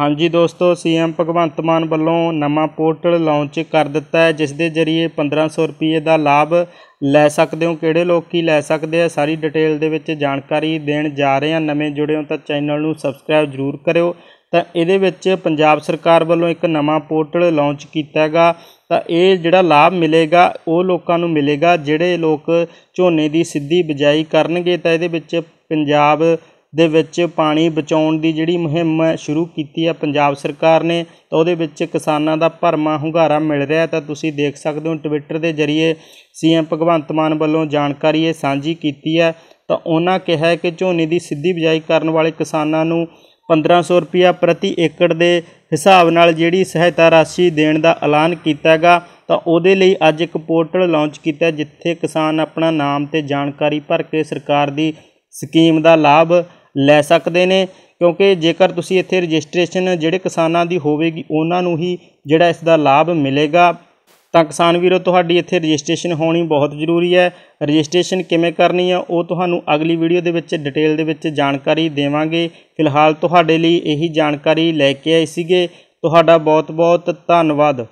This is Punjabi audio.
ਹਾਂਜੀ ਦੋਸਤੋ ਸੀਐਮ ਭਗਵੰਤ ਮਾਨ ਵੱਲੋਂ ਨਵਾਂ ਪੋਰਟਲ ਲਾਂਚ ਕਰ ਦਿੱਤਾ ਹੈ ਜਿਸ ਦੇ ਜ਼ਰੀਏ 1500 ਰੁਪਏ ਦਾ ਲਾਭ ਲੈ ਸਕਦੇ ਹੋ ਕਿਹੜੇ ਲੋਕ ਕੀ ਲੈ ਸਕਦੇ ਆ ਸਾਰੀ ਡਿਟੇਲ ਦੇ ਵਿੱਚ ਜਾਣਕਾਰੀ ਦੇਣ ਜਾ ਰਹੇ ਹਾਂ ਨਵੇਂ ਜੁੜੇ ਹੋ ਤਾਂ ਚੈਨਲ ਨੂੰ ਸਬਸਕ੍ਰਾਈਬ ਜ਼ਰੂਰ ਕਰਿਓ ਤਾਂ ਇਹਦੇ ਵਿੱਚ ਪੰਜਾਬ ਸਰਕਾਰ ਵੱਲੋਂ ਇੱਕ ਨਵਾਂ ਪੋਰਟਲ ਲਾਂਚ ਕੀਤਾ ਹੈਗਾ ਤਾਂ ਇਹ ਜਿਹੜਾ ਲਾਭ ਮਿਲੇਗਾ ਉਹ ਲੋਕਾਂ ਨੂੰ ਮਿਲੇਗਾ ਜਿਹੜੇ ਲੋਕ ਝੋਨੇ ਦੀ ਸਿੱਧੀ ਬਿਜਾਈ ਕਰਨਗੇ ਤਾਂ ਇਹਦੇ ਵਿੱਚ ਪੰਜਾਬ ਦੇ ਵਿੱਚ ਪਾਣੀ ਬਚਾਉਣ ਦੀ ਜਿਹੜੀ ਮੁਹਿੰਮ ਸ਼ੁਰੂ ਕੀਤੀ ਹੈ ਪੰਜਾਬ ਸਰਕਾਰ ਨੇ ਤਾਂ ਉਹਦੇ ਵਿੱਚ ਕਿਸਾਨਾਂ ਦਾ ਭਰਮਾ ਹੁੰਗਾਰਾ ਮਿਲ ਰਿਹਾ ਤਾਂ ਤੁਸੀਂ ਦੇਖ ਸਕਦੇ ਹੋ ਟਵਿੱਟਰ ਦੇ ਜ਼ਰੀਏ ਸੀਐਮ ਭਗਵੰਤ ਮਾਨ ਵੱਲੋਂ ਜਾਣਕਾਰੀ ਇਹ ਸਾਂਝੀ ਕੀਤੀ ਹੈ ਤਾਂ ਉਹਨਾਂ ਕਿਹਾ ਕਿ ਝੋਨੇ ਦੀ ਸਿੱਧੀ ਬਿਜਾਈ ਕਰਨ ਵਾਲੇ ਕਿਸਾਨਾਂ ਨੂੰ 1500 ਰੁਪਿਆ ਪ੍ਰਤੀ ਏਕੜ ਦੇ ਹਿਸਾਬ ਨਾਲ ਜਿਹੜੀ ਸਹਾਇਤਾ ਰਾਸ਼ੀ ਦੇਣ ਦਾ ਐਲਾਨ ਕੀਤਾ ਹੈਗਾ ਤਾਂ ਉਹਦੇ ਲਈ ਅੱਜ ਇੱਕ ਪੋਰਟਲ ਲਾਂਚ ਕੀਤਾ ਜਿੱਥੇ ਕਿਸਾਨ ਆਪਣਾ ਨਾਮ ਤੇ ਜਾਣਕਾਰੀ ਭਰ ਕੇ ਸਰਕਾਰ ਦੀ ਸਕੀਮ ਦਾ ਲਾਭ ਲੈ ਸਕਦੇ ਨੇ ਕਿਉਂਕਿ ਜੇਕਰ ਤੁਸੀਂ ਇੱਥੇ ਰਜਿਸਟ੍ਰੇਸ਼ਨ ਜਿਹੜੇ ਕਿਸਾਨਾਂ ਦੀ ਹੋਵੇਗੀ ਉਹਨਾਂ ਨੂੰ ਹੀ ਜਿਹੜਾ ਇਸ ਦਾ ਲਾਭ ਮਿਲੇਗਾ ਤਾਂ ਕਿਸਾਨ ਵੀਰੋ ਤੁਹਾਡੀ ਇੱਥੇ ਰਜਿਸਟ੍ਰੇਸ਼ਨ ਹੋਣੀ ਬਹੁਤ ਜ਼ਰੂਰੀ ਹੈ ਰਜਿਸਟ੍ਰੇਸ਼ਨ ਕਿਵੇਂ ਕਰਨੀ ਹੈ ਉਹ ਤੁਹਾਨੂੰ ਅਗਲੀ ਵੀਡੀਓ ਦੇ ਵਿੱਚ ਡਿਟੇਲ ਦੇ ਵਿੱਚ ਜਾਣਕਾਰੀ ਦੇਵਾਂਗੇ ਫਿਲਹਾਲ ਤੁਹਾਡੇ ਲਈ ਇਹੀ ਜਾਣਕਾਰੀ ਲੈ ਕੇ ਆਏ ਸੀਗੇ ਤੁਹਾਡਾ ਬਹੁਤ ਬਹੁਤ ਧੰਨਵਾਦ